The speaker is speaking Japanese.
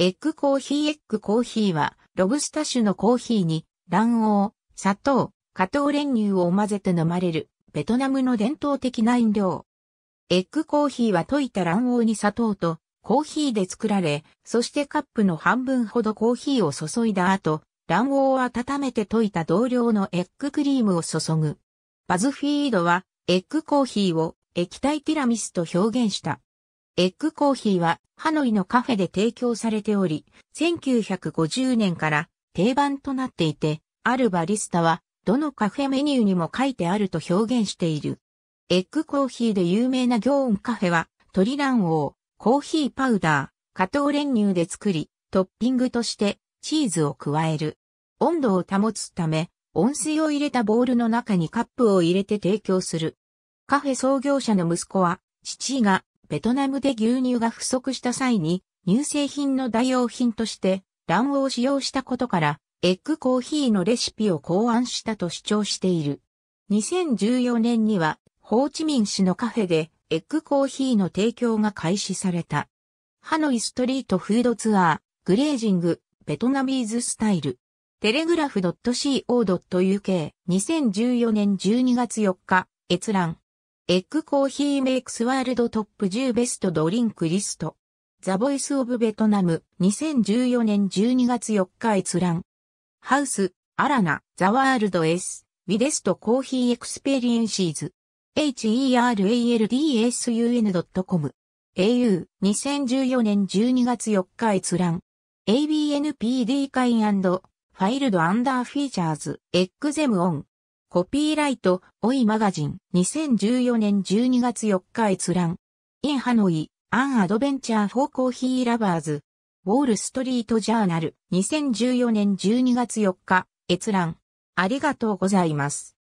エッグコーヒーエッグコーヒーは、ロブスタ種のコーヒーに、卵黄、砂糖、加糖練乳を混ぜて飲まれる、ベトナムの伝統的な飲料。エッグコーヒーは溶いた卵黄に砂糖と、コーヒーで作られ、そしてカップの半分ほどコーヒーを注いだ後、卵黄を温めて溶いた同量のエッグクリームを注ぐ。バズフィードは、エッグコーヒーを液体ティラミスと表現した。エッグコーヒーはハノイのカフェで提供されており、1950年から定番となっていて、アルバリスタは、どのカフェメニューにも書いてあると表現している。エッグコーヒーで有名な行運カフェは、鶏卵黄、コーヒーパウダー、加糖練乳で作り、トッピングとしてチーズを加える。温度を保つため、温水を入れたボウルの中にカップを入れて提供する。カフェ創業者の息子は、父がベトナムで牛乳が不足した際に、乳製品の代用品として卵黄を使用したことから、エッグコーヒーのレシピを考案したと主張している。2014年には、ホーチミン市のカフェで、エッグコーヒーの提供が開始された。ハノイストリートフードツアー、グレージング、ベトナミーズスタイル。テレグラフ .co.uk2014 年12月4日、閲覧。エッグコーヒーメイクスワールドトップ10ベストドリンクリスト。ザ・ボイス・オブ・ベトナム2014年12月4日閲覧。ハウス、アラナ、ザ・ワールド・エス、ウィデスト・コーヒー・エクスペリエンシーズ。heraldsun.com。au2014 年12月4日閲覧。ABNPD 会ファイルドアンダーフィーチャーズ、エッグゼムオン。コピーライト、オイマガジン、2014年12月4日閲覧。インハノイ、アンアドベンチャーフォーコーヒーラバーズ。ウォールストリートジャーナル、2014年12月4日、閲覧。ありがとうございます。